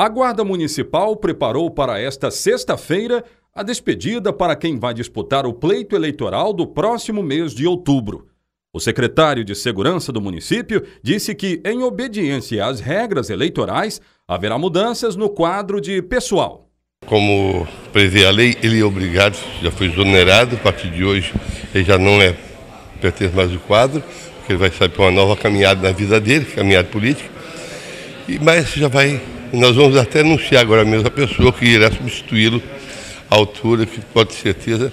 A Guarda Municipal preparou para esta sexta-feira a despedida para quem vai disputar o pleito eleitoral do próximo mês de outubro. O secretário de Segurança do município disse que, em obediência às regras eleitorais, haverá mudanças no quadro de pessoal. Como prevê a lei, ele é obrigado, já foi exonerado, a partir de hoje ele já não é pertence mais ao quadro, porque ele vai sair para uma nova caminhada na vida dele, caminhada política, e mas já vai nós vamos até anunciar agora mesmo a pessoa que irá substituí-lo à altura, que pode ter certeza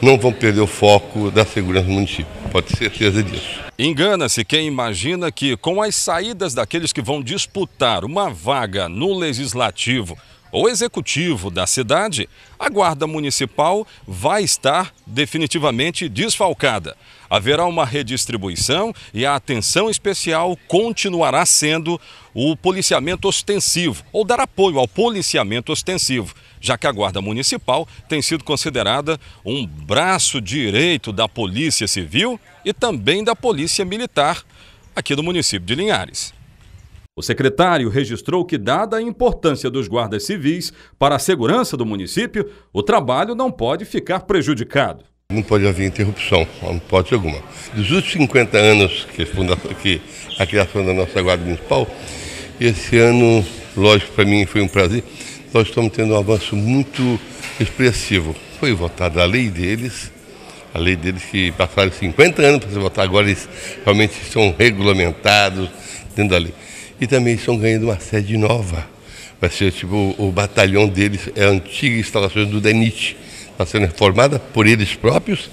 não vão perder o foco da segurança do município. Pode ter certeza disso. Engana-se quem imagina que, com as saídas daqueles que vão disputar uma vaga no legislativo o executivo da cidade, a Guarda Municipal vai estar definitivamente desfalcada. Haverá uma redistribuição e a atenção especial continuará sendo o policiamento ostensivo, ou dar apoio ao policiamento ostensivo, já que a Guarda Municipal tem sido considerada um braço direito da Polícia Civil e também da Polícia Militar aqui do município de Linhares. O secretário registrou que, dada a importância dos guardas civis para a segurança do município, o trabalho não pode ficar prejudicado. Não pode haver interrupção, não pode alguma. Dos últimos 50 anos que, que a criação da nossa Guarda Municipal, esse ano, lógico, para mim foi um prazer, nós estamos tendo um avanço muito expressivo. Foi votada a lei deles, a lei deles que passaram 50 anos para se votar, agora eles realmente são regulamentados, dentro da E também estão ganhando uma sede nova. Vai ser tipo o batalhão deles, é a antiga instalação do DENIT. Está sendo reformada por eles próprios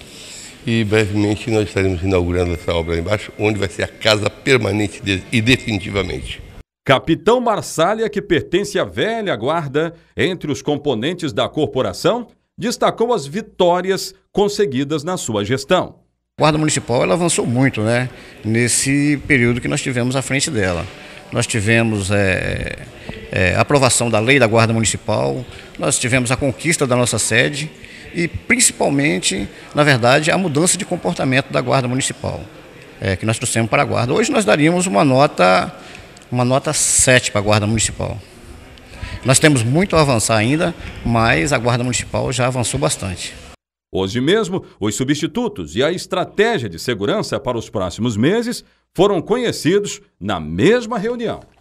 e brevemente nós estaremos inaugurando essa obra lá embaixo, onde vai ser a casa permanente deles e definitivamente. Capitão Marsalha, que pertence à velha guarda, entre os componentes da corporação, destacou as vitórias conseguidas na sua gestão. A Guarda Municipal ela avançou muito né, nesse período que nós tivemos à frente dela. Nós tivemos é, é, aprovação da lei da Guarda Municipal, nós tivemos a conquista da nossa sede e, principalmente, na verdade, a mudança de comportamento da Guarda Municipal, é, que nós trouxemos para a Guarda. Hoje nós daríamos uma nota, uma nota 7 para a Guarda Municipal. Nós temos muito a avançar ainda, mas a Guarda Municipal já avançou bastante. Hoje mesmo, os substitutos e a estratégia de segurança para os próximos meses foram conhecidos na mesma reunião.